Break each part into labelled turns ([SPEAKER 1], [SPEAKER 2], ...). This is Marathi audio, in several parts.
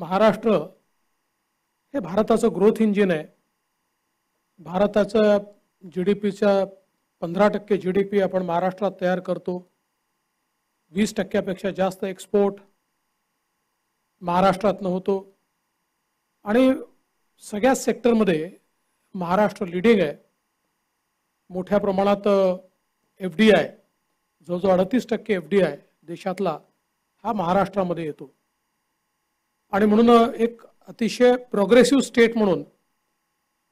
[SPEAKER 1] महाराष्ट्र हे भारताचं ग्रोथ इंजिन आहे भारताचं जी डी पीच्या पंधरा टक्के जी डी पी आपण महाराष्ट्रात तयार करतो वीस टक्क्यापेक्षा जास्त एक्सपोर्ट महाराष्ट्रातनं होतो आणि सगळ्या सेक्टरमध्ये महाराष्ट्र लिडिंग आहे मोठ्या प्रमाणात एफ डी आय जवळजवळ अडतीस टक्के एफ डी आय देशातला हा महाराष्ट्रामध्ये येतो आणि म्हणून एक अतिशय प्रोग्रेसिव्ह स्टेट म्हणून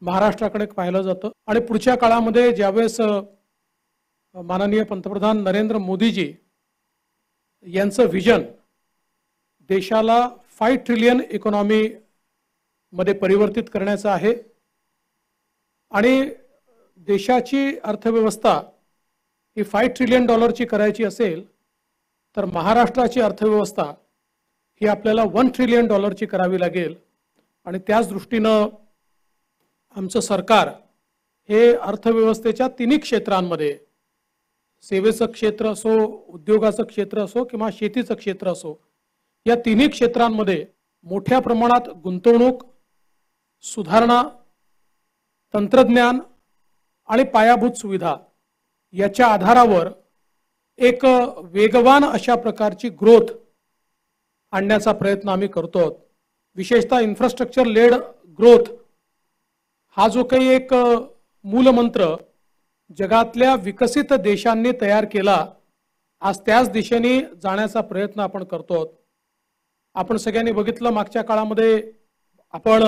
[SPEAKER 1] महाराष्ट्राकडे पाहिलं जातं आणि पुढच्या काळामध्ये ज्यावेळेस माननीय पंतप्रधान नरेंद्र मोदीजी यांचं व्हिजन देशाला फाय ट्रिलियन इकॉनॉमी मध्ये परिवर्तित करण्याचं आहे आणि देशाची अर्थव्यवस्था ही फाय ट्रिलियन डॉलरची करायची असेल तर महाराष्ट्राची अर्थव्यवस्था ही आपल्याला वन ट्रिलियन डॉलरची करावी लागेल आणि त्याच दृष्टीनं आमचं सरकार हे अर्थव्यवस्थेच्या तिन्ही क्षेत्रांमध्ये सेवेचं क्षेत्र असो उद्योगाचं क्षेत्र असो किंवा शेतीचं क्षेत्र असो या तिन्ही क्षेत्रांमध्ये मोठ्या प्रमाणात गुंतवणूक सुधारणा तंत्रज्ञान आणि पायाभूत सुविधा याच्या आधारावर एक वेगवान अशा प्रकारची ग्रोथ आणण्याचा प्रयत्न आम्ही करतो विशेषतः इन्फ्रास्ट्रक्चर लेड ग्रोथ हा जो काही एक मूलमंत्र जगातल्या विकसित देशांनी तयार केला आज त्याच दिशेने जाण्याचा प्रयत्न आपण करतो आपण सगळ्यांनी बघितलं मागच्या काळामध्ये आपण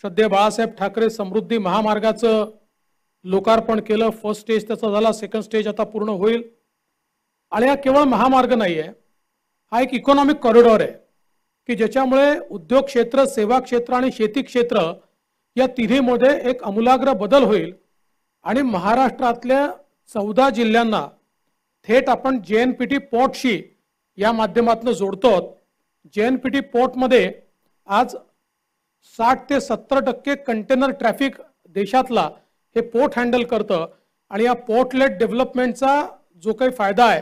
[SPEAKER 1] श्रद्धे बाळासाहेब ठाकरे समृद्धी महामार्गाचं लोकार्पण केलं फर्स्ट स्टेज त्याचा झाला सेकंड स्टेज आता पूर्ण होईल आणि हा केवळ महामार्ग नाही आहे हा एक इकॉनॉमिक कॉरिडॉर आहे की ज्याच्यामुळे उद्योग क्षेत्र सेवा क्षेत्र आणि शेती क्षेत्र या तिन्हीमध्ये एक अमूलाग्र बदल होईल आणि महाराष्ट्रातल्या चौदा जिल्ह्यांना थेट आपण जे एन पी टी पोर्टशी या माध्यमातून जोडतो जे एन पी टी पोर्टमध्ये आज साठ ते सत्तर टक्के कंटेनर ट्रॅफिक देशातला हे पोर्ट हँडल करतं आणि या पोर्टलेट डेव्हलपमेंटचा जो काही फायदा आहे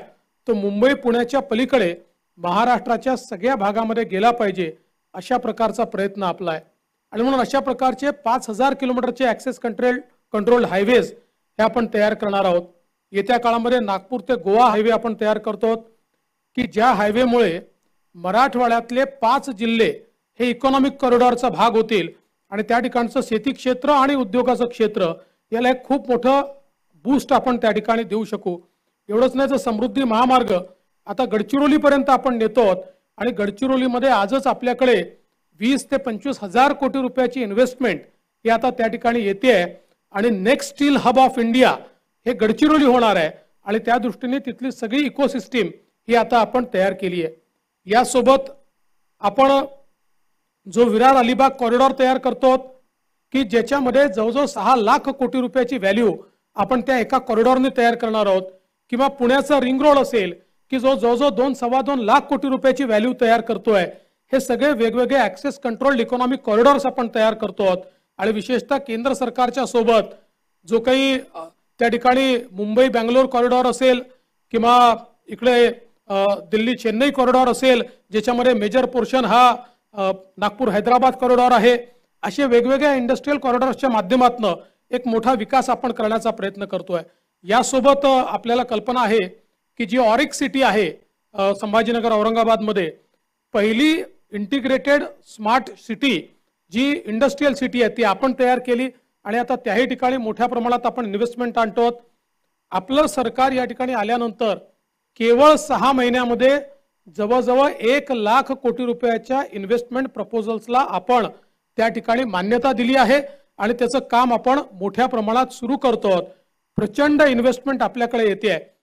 [SPEAKER 1] तो मुंबई पुण्याच्या पलीकडे महाराष्ट्राच्या सगळ्या भागामध्ये गेला पाहिजे अशा प्रकारचा प्रयत्न आपला आहे आणि म्हणून अशा प्रकारचे पाच हजार किलोमीटरचे ॲक्सेस कंट्रेल कंट्रोल हायवेज हे आपण तयार करणार आहोत येत्या काळामध्ये नागपूर ते गोवा हायवे आपण तयार करतो की ज्या हायवेमुळे मराठवाड्यातले पाच जिल्हे हे इकॉनॉमिक कॉरिडॉरचा भाग होतील आणि त्या ठिकाणचं शेती क्षेत्र आणि उद्योगाचं क्षेत्र याला एक खूप मोठं बूस्ट आपण त्या ठिकाणी देऊ शकू एवढंच नाही तर समृद्धी महामार्ग आता गडचिरोलीपर्यंत आपण नेतो आणि गडचिरोलीमध्ये आजच आपल्याकडे वीस ते पंचवीस हजार कोटी रुपयाची इन्व्हेस्टमेंट ही आता त्या ठिकाणी येते आहे आणि next steel hub of India हे गडचिरोली होणार आहे आणि त्या दृष्टीने तिथली सगळी इकोसिस्टीम ही आता आपण तयार केली आहे यासोबत आपण जो विरार अलिबाग कॉरिडॉर तयार करतो की ज्याच्यामध्ये जवळजवळ सहा लाख कोटी रुपयाची व्हॅल्यू आपण त्या एका कॉरिडॉरने तयार करणार आहोत किंवा पुण्याचा रिंग रोड असेल की जो जवळजवळ दोन सव्वा दोन लाख कोटी रुपयाची व्हॅल्यू तयार करतोय हे सगळे वेगवेगळे ऍक्सेस कंट्रोल इकॉनॉमिक कॉरिडॉर्स आपण तयार करतो आणि विशेषतः केंद्र सरकारच्या सोबत जो काही त्या ठिकाणी मुंबई बँगलोर कॉरिडॉर असेल किंवा इकडे दिल्ली चेन्नई कॉरिडॉर असेल ज्याच्यामध्ये मेजर पोर्शन हा नागपूर हैदराबाद कॉरिडॉर आहे असे वेगवेगळ्या इंडस्ट्रीयल कॉरिडॉर्सच्या माध्यमातून एक मोठा विकास आपण करण्याचा प्रयत्न करतोय यासोबत आपल्याला कल्पना आहे की जी ऑरिक सिटी आहे संभाजीनगर औरंगाबादमध्ये पहिली इंटिग्रेटेड स्मार्ट सिटी जी इंडस्ट्रीयल सिटी आहे ती आपण तयार केली आणि आता त्याही ठिकाणी मोठ्या प्रमाणात आपण इन्व्हेस्टमेंट आणतो आपलं सरकार या ठिकाणी आल्यानंतर केवळ सहा महिन्यामध्ये जवळजवळ एक लाख कोटी रुपयाच्या इन्व्हेस्टमेंट प्रपोजल्सला आपण त्या ठिकाणी मान्यता दिली आहे आणि त्याचं काम आपण मोठ्या प्रमाणात सुरू करतो प्रचंड इन्व्हेस्टमेंट आपल्याकडे येते आहे